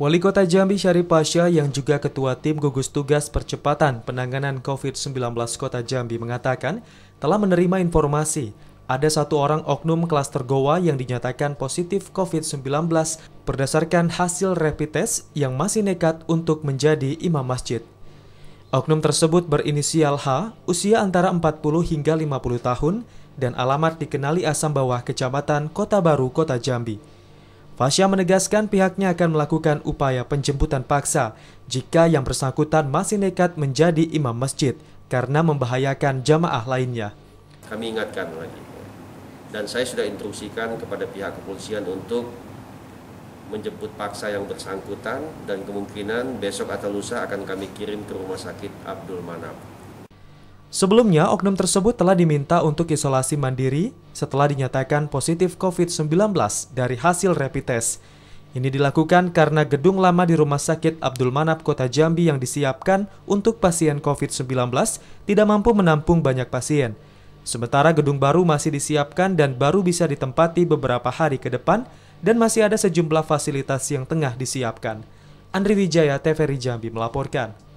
Wali Kota Jambi Syarif Pasha yang juga Ketua Tim Gugus Tugas Percepatan Penanganan COVID-19 Kota Jambi mengatakan telah menerima informasi ada satu orang oknum klaster Goa yang dinyatakan positif COVID-19 berdasarkan hasil rapid test yang masih nekat untuk menjadi imam masjid. Oknum tersebut berinisial H, usia antara 40 hingga 50 tahun, dan alamat dikenali Asam Bawah Kecamatan Kota Baru, Kota Jambi. Fasya menegaskan pihaknya akan melakukan upaya penjemputan paksa jika yang bersangkutan masih nekat menjadi imam masjid karena membahayakan jamaah lainnya. Kami ingatkan lagi, dan saya sudah instruksikan kepada pihak kepolisian untuk menjemput paksa yang bersangkutan dan kemungkinan besok atau lusa akan kami kirim ke rumah sakit Abdul Manap. Sebelumnya, oknum tersebut telah diminta untuk isolasi mandiri setelah dinyatakan positif COVID-19 dari hasil rapid test. Ini dilakukan karena gedung lama di Rumah Sakit Abdul Manap Kota Jambi yang disiapkan untuk pasien COVID-19 tidak mampu menampung banyak pasien. Sementara gedung baru masih disiapkan dan baru bisa ditempati beberapa hari ke depan dan masih ada sejumlah fasilitas yang tengah disiapkan. Andri Wijaya, TVRI Jambi melaporkan.